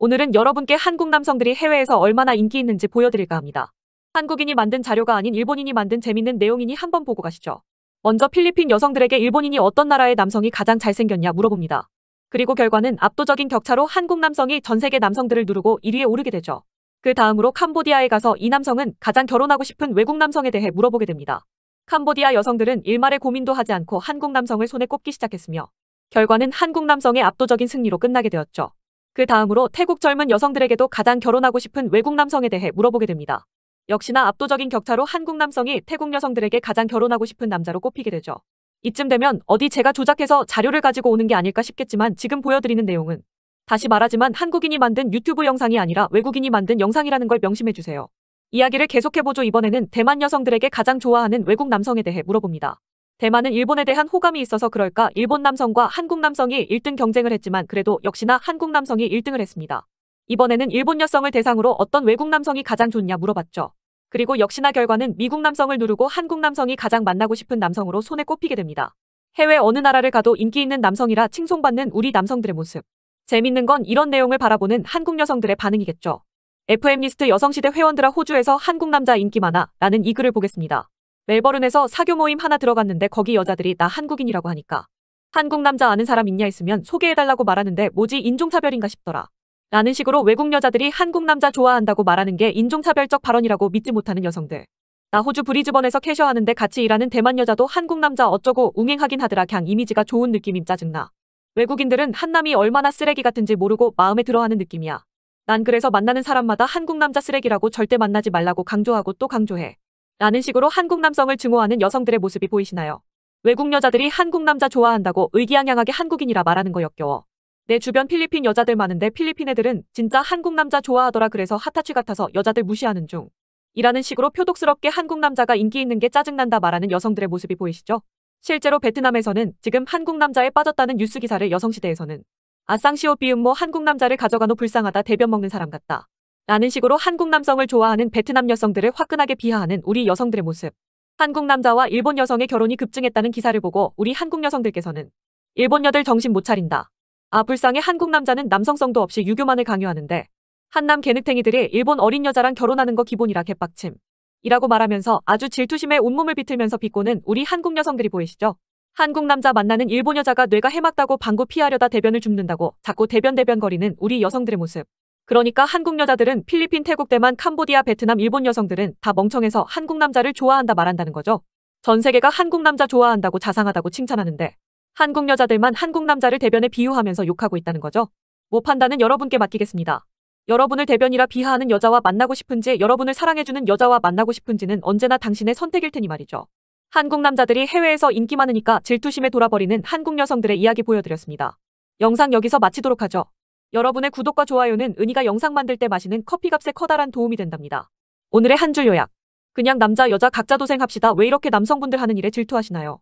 오늘은 여러분께 한국 남성들이 해외에서 얼마나 인기 있는지 보여드릴까 합니다. 한국인이 만든 자료가 아닌 일본인이 만든 재밌는 내용이니 한번 보고 가시죠. 먼저 필리핀 여성들에게 일본인이 어떤 나라의 남성이 가장 잘생겼냐 물어봅니다. 그리고 결과는 압도적인 격차로 한국 남성이 전 세계 남성들을 누르고 1위에 오르게 되죠. 그 다음으로 캄보디아에 가서 이 남성은 가장 결혼하고 싶은 외국 남성에 대해 물어보게 됩니다. 캄보디아 여성들은 일말의 고민도 하지 않고 한국 남성을 손에 꼽기 시작했으며 결과는 한국 남성의 압도적인 승리로 끝나게 되었죠. 그 다음으로 태국 젊은 여성들에게도 가장 결혼하고 싶은 외국 남성에 대해 물어보게 됩니다. 역시나 압도적인 격차로 한국 남성이 태국 여성들에게 가장 결혼하고 싶은 남자로 꼽히게 되죠. 이쯤 되면 어디 제가 조작해서 자료를 가지고 오는 게 아닐까 싶겠지만 지금 보여드리는 내용은 다시 말하지만 한국인이 만든 유튜브 영상이 아니라 외국인이 만든 영상이라는 걸 명심해주세요. 이야기를 계속해보죠 이번에는 대만 여성들에게 가장 좋아하는 외국 남성에 대해 물어봅니다. 대만은 일본에 대한 호감이 있어서 그럴까 일본 남성과 한국 남성이 1등 경쟁을 했지만 그래도 역시나 한국 남성이 1등을 했습니다. 이번에는 일본 여성을 대상으로 어떤 외국 남성이 가장 좋냐 물어봤죠. 그리고 역시나 결과는 미국 남성을 누르고 한국 남성이 가장 만나고 싶은 남성으로 손에 꼽히게 됩니다. 해외 어느 나라를 가도 인기 있는 남성이라 칭송받는 우리 남성들의 모습. 재밌는 건 이런 내용을 바라보는 한국 여성들의 반응이겠죠. FM리스트 여성시대 회원들아 호주에서 한국 남자 인기 많아 라는 이 글을 보겠습니다. 멜버른에서 사교 모임 하나 들어갔는데 거기 여자들이 나 한국인이라고 하니까 한국 남자 아는 사람 있냐 했으면 소개해달라고 말하는데 뭐지 인종차별인가 싶더라. 라는 식으로 외국 여자들이 한국 남자 좋아한다고 말하는 게 인종차별적 발언이라고 믿지 못하는 여성들. 나 호주 브리즈번에서 캐셔하는데 같이 일하는 대만 여자도 한국 남자 어쩌고 웅행하긴 하더라 그냥 이미지가 좋은 느낌임 짜증나. 외국인들은 한남이 얼마나 쓰레기 같은지 모르고 마음에 들어하는 느낌이야. 난 그래서 만나는 사람마다 한국 남자 쓰레기라고 절대 만나지 말라고 강조하고 또 강조해. 라는 식으로 한국 남성을 증오하는 여성들의 모습이 보이시나요? 외국 여자들이 한국 남자 좋아한다고 의기양양하게 한국인이라 말하는 거 역겨워. 내 주변 필리핀 여자들 많은데 필리핀 애들은 진짜 한국 남자 좋아하더라 그래서 하타치 같아서 여자들 무시하는 중. 이라는 식으로 표독스럽게 한국 남자가 인기 있는 게 짜증난다 말하는 여성들의 모습이 보이시죠? 실제로 베트남에서는 지금 한국 남자에 빠졌다는 뉴스 기사를 여성시대에서는 아쌍시오 비음모 뭐 한국 남자를 가져간 후 불쌍하다 대변 먹는 사람 같다. 라는 식으로 한국 남성을 좋아하는 베트남 여성들을 화끈하게 비하하는 우리 여성들의 모습. 한국 남자와 일본 여성의 결혼이 급증했다는 기사를 보고 우리 한국 여성들께서는 일본여들 정신 못 차린다. 아 불쌍해 한국 남자는 남성성도 없이 유교만을 강요하는데 한남 개늑탱이들이 일본 어린 여자랑 결혼하는 거 기본이라 개빡침. 이라고 말하면서 아주 질투심에 온몸을 비틀면서 비꼬는 우리 한국 여성들이 보이시죠? 한국 남자 만나는 일본 여자가 뇌가 해맑다고 방구 피하려다 대변을 줍는다고 자꾸 대변대변거리는 우리 여성들의 모습. 그러니까 한국 여자들은 필리핀, 태국, 대만, 캄보디아, 베트남, 일본 여성들은 다 멍청해서 한국 남자를 좋아한다 말한다는 거죠. 전 세계가 한국 남자 좋아한다고 자상하다고 칭찬하는데 한국 여자들만 한국 남자를 대변에 비유하면서 욕하고 있다는 거죠. 못 뭐 판단은 여러분께 맡기겠습니다. 여러분을 대변이라 비하하는 여자와 만나고 싶은지 여러분을 사랑해주는 여자와 만나고 싶은지는 언제나 당신의 선택일 테니 말이죠. 한국 남자들이 해외에서 인기 많으니까 질투심에 돌아버리는 한국 여성들의 이야기 보여드렸습니다. 영상 여기서 마치도록 하죠. 여러분의 구독과 좋아요는 은희가 영상 만들 때 마시는 커피값에 커다란 도움이 된답니다. 오늘의 한 줄 요약. 그냥 남자 여자 각자 도생합시다. 왜 이렇게 남성분들 하는 일에 질투하시나요?